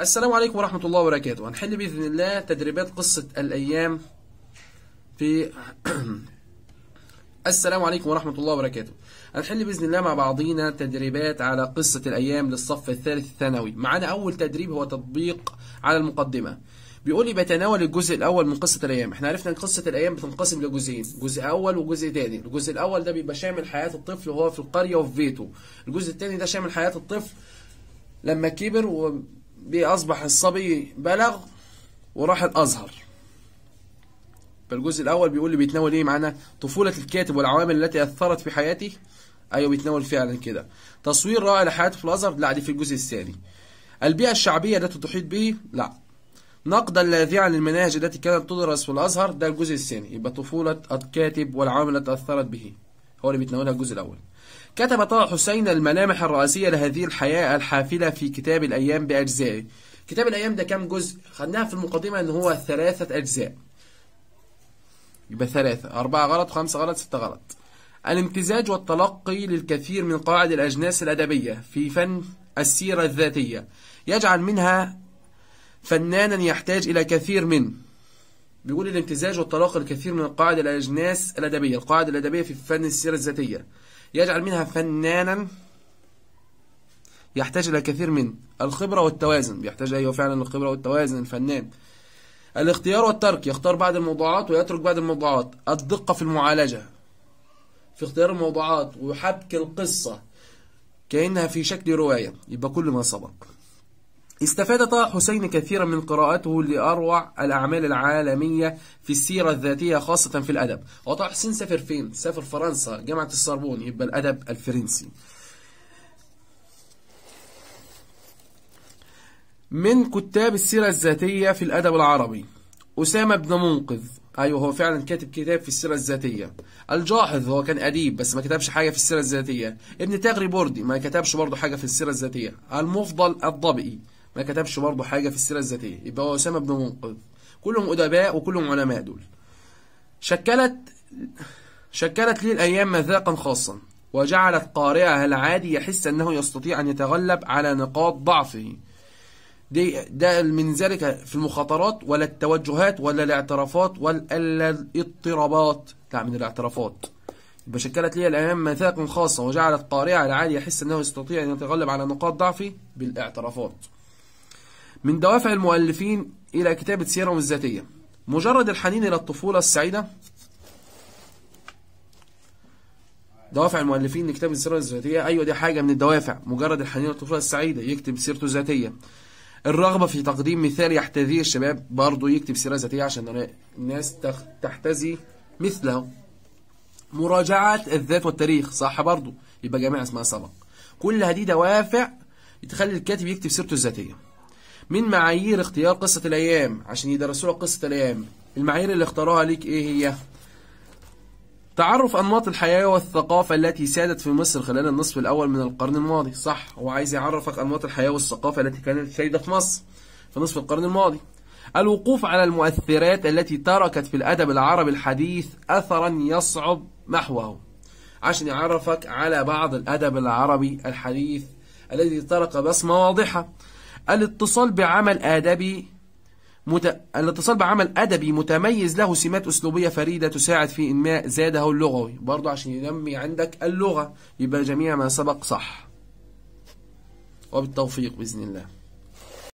السلام عليكم ورحمة الله وبركاته هنحل بإذن الله تدريبات قصة الأيام في السلام عليكم ورحمة الله وبركاته هنحل بإذن الله مع بعضينا تدريبات على قصة الأيام للصف الثالث الثانوي معانا أول تدريب هو تطبيق على المقدمة بيقول لي بتناول الجزء الاول من قصه الايام احنا عرفنا ان قصه الايام بتنقسم لجزئين جزء اول وجزء تاني الجزء الاول ده بيبقى شامل حياه الطفل وهو في القريه وفي بيته الجزء التاني ده شامل حياه الطفل لما كبر بأصبح الصبي بلغ وراح الأزهر فالجزء الأول بيقول لي بيتناول إيه معانا طفولة الكاتب والعوامل التي أثرت في حياته أيوه بيتناول فعلا كده تصوير رائع لحياته في الأزهر لا دي في الجزء الثاني البيئة الشعبية التي تحيط به لا نقدا لاذعا للمناهج التي كانت تدرس في الأزهر ده الجزء الثاني يبقى طفولة الكاتب والعوامل التي أثرت به هو اللي بيتناولها الجزء الأول كتب طه حسين الملامح الرئيسية لهذه الحياة الحافلة في كتاب الأيام بأجزائه كتاب الأيام ده كام جزء؟ خدناها في المقدمة إن هو ثلاثة أجزاء يبقى ثلاثة أربعة غلط خمسة غلط ستة غلط الامتزاج والتلقي للكثير من قواعد الأجناس الأدبية في فن السيرة الذاتية يجعل منها فنانا يحتاج إلى كثير من بيقول الامتزاج والطلاق الكثير من القاعدة الأجناس الأدبية القاعدة الأدبية في فن السيرة الذاتية يجعل منها فنانا يحتاج إلى كثير من الخبرة والتوازن بيحتاج أيوة فعلا الخبرة والتوازن الفنان الاختيار والترك يختار بعض الموضوعات ويترك بعض الموضوعات الدقة في المعالجة في اختيار الموضوعات وحبك القصة كأنها في شكل رواية يبقى كل ما سبق استفاد طه حسين كثيرا من قراءته لأروع الأعمال العالمية في السيرة الذاتية خاصة في الأدب وطه حسين سافر فين؟ سافر فرنسا جامعة السربون يبقى الأدب الفرنسي من كتاب السيرة الذاتية في الأدب العربي أسامة بن منقذ أيوه هو فعلا كاتب كتاب في السيرة الذاتية الجاحظ هو كان أديب بس ما كتبش حاجة في السيرة الذاتية ابن تغري بوردي ما كتبش برضه حاجة في السيرة الذاتية المفضل الضبئي ما كتبش برضه حاجة في السيرة الذاتية يبقى هو أسامة بن منقذ كلهم أدباء وكلهم علماء دول شكلت شكلت لي الأيام مذاقا خاصا وجعلت قارئها العادي يحس أنه يستطيع أن يتغلب على نقاط ضعفه دي ده من ذلك في المخاطرات ولا التوجهات ولا الاعترافات ولا الاضطرابات لا من الاعترافات يبقى شكلت لي الأيام مذاقا خاصا وجعلت قارئها العادي يحس أنه يستطيع أن يتغلب على نقاط ضعفه بالاعترافات من دوافع المؤلفين إلى كتابة سيرهم الذاتية مجرد الحنين إلى الطفولة السعيدة دوافع المؤلفين لكتاب السيرة الذاتية أيوة دي حاجة من الدوافع مجرد الحنين إلى الطفولة السعيدة يكتب سيرته الذاتية الرغبة في تقديم مثال يحتذيه الشباب برضه يكتب سيرة ذاتية عشان الناس تحتذي مثله مراجعة الذات والتاريخ صح برضه يبقى جامعة اسمها سبق كل هذه دوافع يتخلي الكاتب يكتب سيرته الذاتية من معايير اختيار قصة الأيام عشان يدرسوا لك قصة الأيام المعايير اللي اختاروها ليك إيه هي؟ تعرف أنماط الحياة والثقافة التي سادت في مصر خلال النصف الأول من القرن الماضي صح هو عايز يعرفك أنماط الحياة والثقافة التي كانت سائدة في مصر في نصف القرن الماضي الوقوف على المؤثرات التي تركت في الأدب العربي الحديث أثرا يصعب محوه عشان يعرفك على بعض الأدب العربي الحديث الذي ترك بصمة واضحة الاتصال بعمل آدبي مت... الاتصال بعمل أدبي متميز له سمات أسلوبية فريدة تساعد في إنماء زاده اللغوي برضه عشان ينمي عندك اللغة يبقى جميع ما سبق صح وبالتوفيق بإذن الله